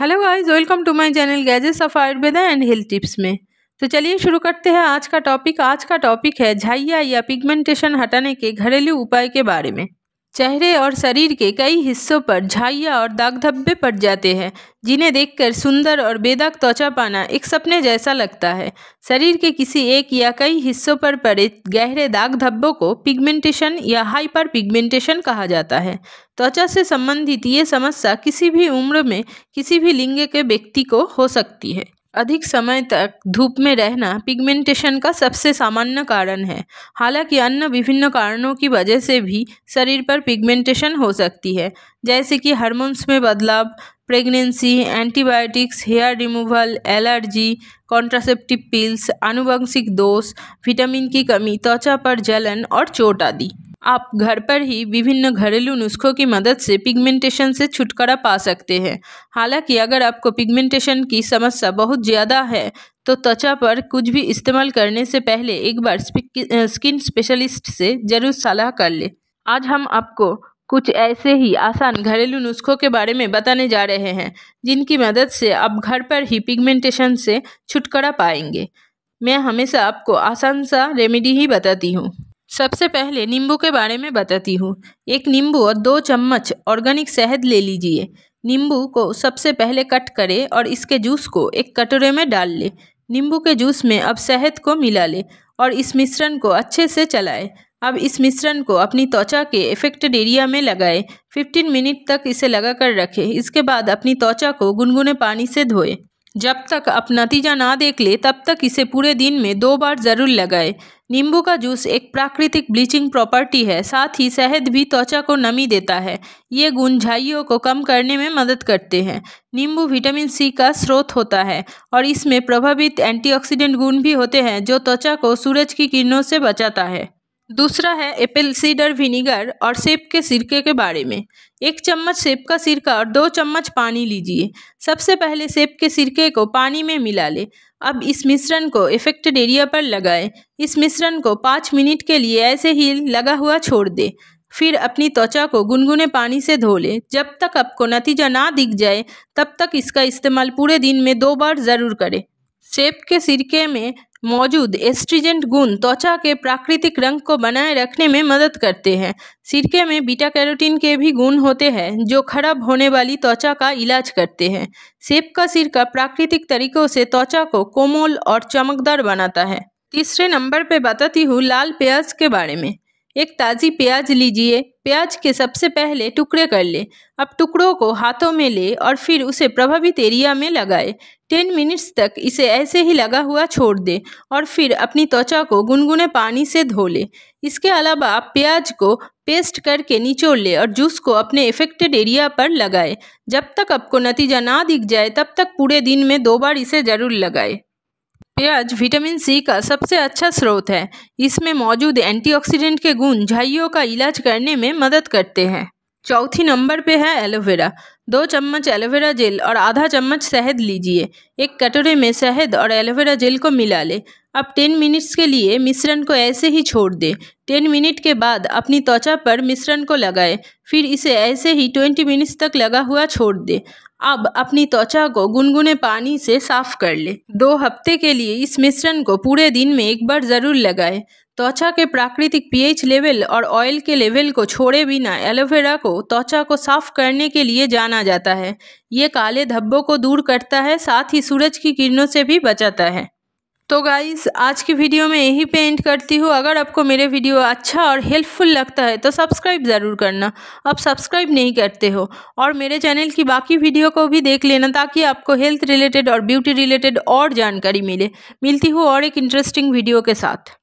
hello guys welcome to my channel गैजेस of Ayurveda and health tips में तो चलिए शुरू करते हैं आज का टॉपिक आज का टॉपिक है झाइया या पिगमेंटेशन हटाने के घरेलू उपाय के बारे में चेहरे और शरीर के कई हिस्सों पर झाइया और दाग धब्बे पड़ जाते हैं जिन्हें देखकर सुंदर और बेदाग त्वचा पाना एक सपने जैसा लगता है शरीर के किसी एक या कई हिस्सों पर पड़े गहरे दाग धब्बों को पिगमेंटेशन या हाइपर पिगमेंटेशन कहा जाता है त्वचा से संबंधित ये समस्या किसी भी उम्र में किसी भी लिंग के व्यक्ति को हो सकती है अधिक समय तक धूप में रहना पिगमेंटेशन का सबसे सामान्य कारण है हालांकि अन्य विभिन्न कारणों की वजह से भी शरीर पर पिगमेंटेशन हो सकती है जैसे कि हार्मोन्स में बदलाव pregnancy antibiotics hair removal allergy contraceptive pills आनुवंशिक दोष विटामिन की कमी त्वचा पर जलन और चोट आदि आप घर पर ही विभिन्न घरेलू नुस्खों की मदद से पिगमेंटेशन से छुटकारा पा सकते हैं हालांकि अगर आपको पिगमेंटेशन की समस्या बहुत ज़्यादा है तो त्वचा पर कुछ भी इस्तेमाल करने से पहले एक बार स्किन स्पेशलिस्ट से ज़रूर सलाह कर लें आज हम आपको कुछ ऐसे ही आसान घरेलू नुस्खों के बारे में बताने जा रहे हैं जिनकी मदद से आप घर पर ही पिगमेंटेशन से छुटकारा पाएंगे मैं हमेशा आपको आसान सा रेमेडी ही बताती हूँ सबसे पहले नींबू के बारे में बताती हूँ एक नींबू और दो चम्मच ऑर्गेनिक शहद ले लीजिए नींबू को सबसे पहले कट करें और इसके जूस को एक कटोरे में डाल लें नींबू के जूस में अब शहद को मिला लें और इस मिश्रण को अच्छे से चलाएं अब इस मिश्रण को अपनी त्वचा के इफेक्टेड एरिया में लगाएं 15 मिनट तक इसे लगाकर रखें इसके बाद अपनी त्वचा को गुनगुने पानी से धोएं जब तक आप नतीजा ना देख ले तब तक इसे पूरे दिन में दो बार ज़रूर लगाएं नींबू का जूस एक प्राकृतिक ब्लीचिंग प्रॉपर्टी है साथ ही शहद भी त्वचा को नमी देता है ये गुण झाइयों को कम करने में मदद करते हैं नींबू विटामिन सी का स्रोत होता है और इसमें प्रभावित एंटीऑक्सीडेंट गुण भी होते हैं जो त्वचा को सूरज की किरणों से बचाता है दूसरा है एप्पल सीडर विनीगर और सेब के सिरके के बारे में एक चम्मच सेब का सिरका और दो चम्मच पानी लीजिए सबसे पहले सेब के सिरके को पानी में मिला लें अब इस मिश्रण को इफेक्टेड एरिया पर लगाएं इस मिश्रण को पाँच मिनट के लिए ऐसे ही लगा हुआ छोड़ दें फिर अपनी त्वचा को गुनगुने पानी से धो लें जब तक आपको नतीजा ना दिख जाए तब तक इसका इस्तेमाल पूरे दिन में दो बार ज़रूर करें सेब के सिरके में मौजूद एस्ट्रीजेंट गुण त्वचा के प्राकृतिक रंग को बनाए रखने में मदद करते हैं सिरके में बीटा कैरोटीन के भी गुण होते हैं जो खराब होने वाली त्वचा का इलाज करते हैं सेब का सिरका प्राकृतिक तरीकों से त्वचा को कोमल और चमकदार बनाता है तीसरे नंबर पे बताती हूँ लाल प्याज के बारे में एक ताज़ी प्याज लीजिए प्याज के सबसे पहले टुकड़े कर लें अब टुकड़ों को हाथों में ले और फिर उसे प्रभावित एरिया में लगाएं टेन मिनट्स तक इसे ऐसे ही लगा हुआ छोड़ दें और फिर अपनी त्वचा को गुनगुने पानी से धो लें इसके अलावा आप प्याज को पेस्ट करके निचोड़ लें और जूस को अपने इफेक्टेड एरिया पर लगाएं जब तक आपको नतीजा ना दिख जाए तब तक पूरे दिन में दो बार इसे ज़रूर लगाएं प्याज विटामिन सी का सबसे अच्छा स्रोत है इसमें मौजूद एंटीऑक्सीडेंट के गुण झाइयों का इलाज करने में मदद करते हैं चौथी नंबर पे है एलोवेरा दो चम्मच एलोवेरा जेल और आधा चम्मच शहद लीजिए एक कटोरे में शहद और एलोवेरा जेल को मिला ले अब टेन मिनट्स के लिए मिश्रण को ऐसे ही छोड़ दें टेन मिनट के बाद अपनी त्वचा पर मिश्रण को लगाएं फिर इसे ऐसे ही ट्वेंटी मिनट्स तक लगा हुआ छोड़ दें अब अपनी त्वचा को गुनगुने पानी से साफ कर ले दो हफ्ते के लिए इस मिश्रण को पूरे दिन में एक बार ज़रूर लगाए त्वचा के प्राकृतिक पीएच लेवल और ऑयल के लेवल को छोड़े बिना एलोवेरा को त्वचा को साफ करने के लिए जाना जाता है ये काले धब्बों को दूर करता है साथ ही सूरज की किरणों से भी बचाता है तो गाइस आज की वीडियो में यही पे एंड करती हूँ अगर आपको मेरे वीडियो अच्छा और हेल्पफुल लगता है तो सब्सक्राइब ज़रूर करना आप सब्सक्राइब नहीं करते हो और मेरे चैनल की बाकी वीडियो को भी देख लेना ताकि आपको हेल्थ रिलेटेड और ब्यूटी रिलेटेड और जानकारी मिले मिलती हूँ और एक इंटरेस्टिंग वीडियो के साथ